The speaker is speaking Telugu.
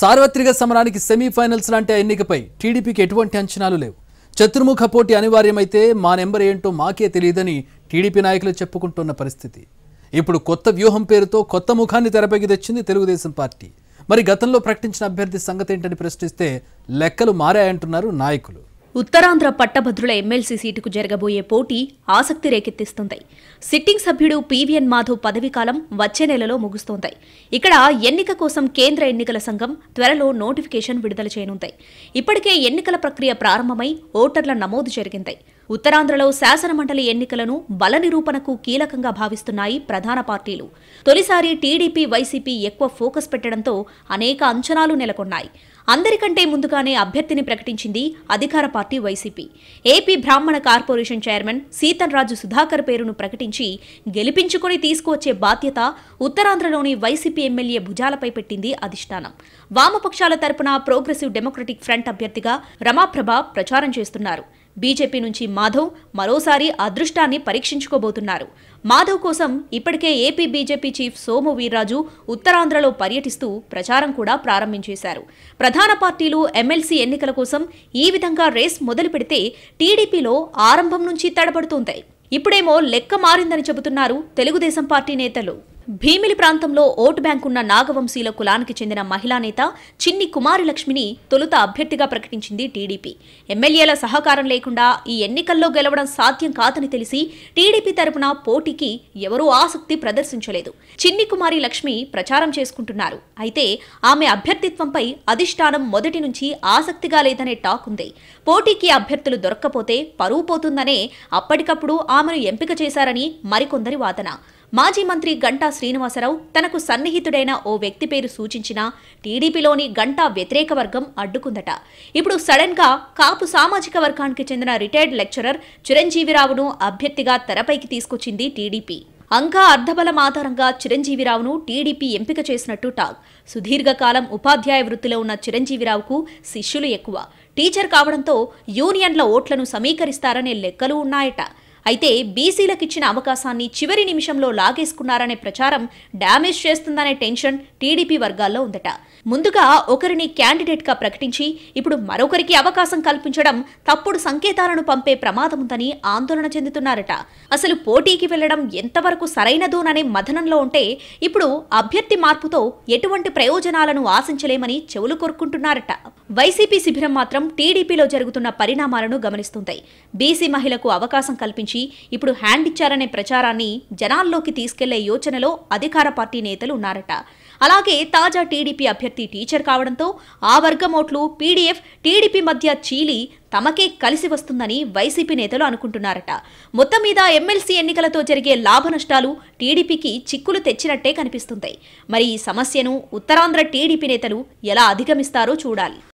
సార్వత్రిక సమరానికి సెమీఫైనల్స్ లాంటి ఎన్నికపై టీడీపీకి ఎటువంటి అంచనాలు లేవు చతుర్ముఖ పోటీ అనివార్యమైతే మా నెంబర్ ఏంటో మాకే తెలియదని టీడీపీ నాయకులు చెప్పుకుంటున్న పరిస్థితి ఇప్పుడు కొత్త వ్యూహం పేరుతో కొత్త ముఖాన్ని తెరపైకి తెచ్చింది తెలుగుదేశం పార్టీ మరి గతంలో ప్రకటించిన అభ్యర్థి సంగతి ఏంటని ప్రశ్నిస్తే లెక్కలు మారాయంటున్నారు నాయకులు ఉత్తరాంధ్ర పట్టభద్రుల ఎమ్మెల్సీ సీటుకు జరగబోయే పోటీ ఆసక్తి రేకెత్తిస్తుంది సిట్టింగ్ సభ్యుడు పీవీఎన్ మాధవ్ పదవీకాలం వచ్చే నెలలో ముగుస్తోంది ఇక్కడ ఎన్నిక కోసం కేంద్ర ఎన్నికల సంఘం త్వరలో నోటిఫికేషన్ విడుదల చేయనుంది ఇప్పటికే ఎన్నికల ప్రక్రియ ప్రారంభమై ఓటర్ల నమోదు జరిగింది ఉత్తరాంధ్రలో శాసనమండలి ఎన్నికలను బల నిరూపణకు కీలకంగా భావిస్తున్నాయి ప్రధాన పార్టీలు తొలిసారి టీడీపీ వైసీపీ ఎక్కువ ఫోకస్ పెట్టడంతో అనేక అంచనాలు నెలకొన్నాయి అందరికంటే ముందుగానే అభ్యర్థిని ప్రకటించింది అధికార పార్టీ వైసీపీ ఏపీ బ్రాహ్మణ కార్పొరేషన్ చైర్మన్ సీతన్రాజు సుధాకర్ పేరును ప్రకటించి గెలిపించుకుని తీసుకువచ్చే బాధ్యత ఉత్తరాంధ్రలోని వైసీపీ ఎమ్మెల్యే భుజాలపై పెట్టింది అధిష్టానం వామపక్షాల తరపున ప్రోగ్రెసివ్ డెమోక్రటిక్ ఫ్రంట్ అభ్యర్థిగా రమాప్రభ ప్రచారం చేస్తున్నారు బీజేపీ నుంచి మాధవ్ మరోసారి అదృష్టాన్ని పరీక్షించుకోబోతున్నారు మాధవ్ కోసం ఇప్పటికే AP BJP chief Somu Veerraju ఉత్తరాంధ్రలో పర్యటిస్తూ ప్రచారం కూడా ప్రారంభించేశారు ప్రధాన పార్టీలు ఎమ్మెల్సీ ఎన్నికల కోసం ఈ విధంగా రేస్ మొదలు పెడితే టీడీపీలో ఆరంభం నుంచి తడబడుతుంటాయి ఇప్పుడేమో లెక్క మారిందని చెబుతున్నారు తెలుగుదేశం పార్టీ నేతలు భీమిలి ప్రాంతంలో ఓటు బ్యాంకున్న నాగవంశీల కులానికి చెందిన మహిళా నేత చిన్ని కుమారి లక్ష్మిని తొలుత అభ్యర్థిగా ప్రకటించింది టీడీపీ ఎమ్మెల్యేల సహకారం లేకుండా ఈ ఎన్నికల్లో గెలవడం సాధ్యం కాదని తెలిసి టీడీపీ తరపున పోటీకి ఎవరూ ఆసక్తి ప్రదర్శించలేదు చిన్ని కుమారి లక్ష్మి ప్రచారం చేసుకుంటున్నారు అయితే ఆమె అభ్యర్థిత్వంపై అధిష్టానం మొదటి నుంచి ఆసక్తిగా లేదనే టాక్ ఉంది పోటీకి అభ్యర్థులు దొరక్కపోతే పరువు పోతుందనే అప్పటికప్పుడు ఆమెను ఎంపిక చేశారని మరికొందరి వాదన మాజీ మంత్రి గంటా శ్రీనివాసరావు తనకు సన్నిహితుడైన ఓ వ్యక్తి పేరు సూచించినా టీడీపీలోని గంటా వ్యతిరేక వర్గం అడ్డుకుందట ఇప్పుడు సడన్గా కాపు సామాజిక వర్గానికి చెందిన రిటైర్డ్ లెక్చరర్ చిరంజీవిరావును అభ్యర్థిగా తెరపైకి తీసుకొచ్చింది టీడీపీ అంకా అర్ధబలం ఆధారంగా చిరంజీవిరావును టీడీపీ ఎంపిక చేసినట్టు టాక్ సుదీర్ఘకాలం ఉపాధ్యాయ వృత్తిలో ఉన్న చిరంజీవిరావుకు శిష్యులు ఎక్కువ టీచర్ కావడంతో యూనియన్ల ఓట్లను సమీకరిస్తారనే లెక్కలు ఉన్నాయట అయితే బీసీలకు ఇచ్చిన అవకాశాన్ని చివరి నిమిషంలో లాగేసుకున్నారనే ప్రచారం డ్యామేజ్ చేస్తుందనే టెన్షన్ టీడీపీ వర్గాల్లో ఉందట ముందుగా ఒకరిని క్యాండిడేట్గా ప్రకటించి ఇప్పుడు మరొకరికి అవకాశం కల్పించడం తప్పుడు సంకేతాలను పంపే ప్రమాదం ఉందని ఆందోళన చెందుతున్నారట అసలు పోటీకి వెళ్లడం ఎంతవరకు సరైనదోననే మథనంలో ఉంటే ఇప్పుడు అభ్యర్థి మార్పుతో ఎటువంటి ప్రయోజనాలను ఆశించలేమని చెవులు కోరుకుంటున్నారట వైసీపీ శిబిరం మాత్రం టీడీపీలో జరుగుతున్న పరిణామాలను గమనిస్తుంది బీసీ మహిళకు అవకాశం కల్పించి ఇప్పుడు హ్యాండ్ ఇచ్చారనే ప్రచారాన్ని జనాల్లోకి తీసుకెళ్లే యోచనలో అధికార పార్టీ నేతలు ఉన్నారట అలాగే తాజా టీడీపీ అభ్యర్థి టీచర్ కావడంతో ఆ వర్గం ఓట్లు పీడీఎఫ్ టీడీపీ మధ్య చీలి తమకే కలిసి వస్తుందని వైసీపీ నేతలు అనుకుంటున్నారట మొత్తం మీద ఎమ్మెల్సీ ఎన్నికలతో జరిగే లాభ నష్టాలు టీడీపీకి చిక్కులు తెచ్చినట్టే కనిపిస్తుంది మరి ఈ సమస్యను ఉత్తరాంధ్ర టీడీపీ నేతలు ఎలా అధిగమిస్తారో చూడాలి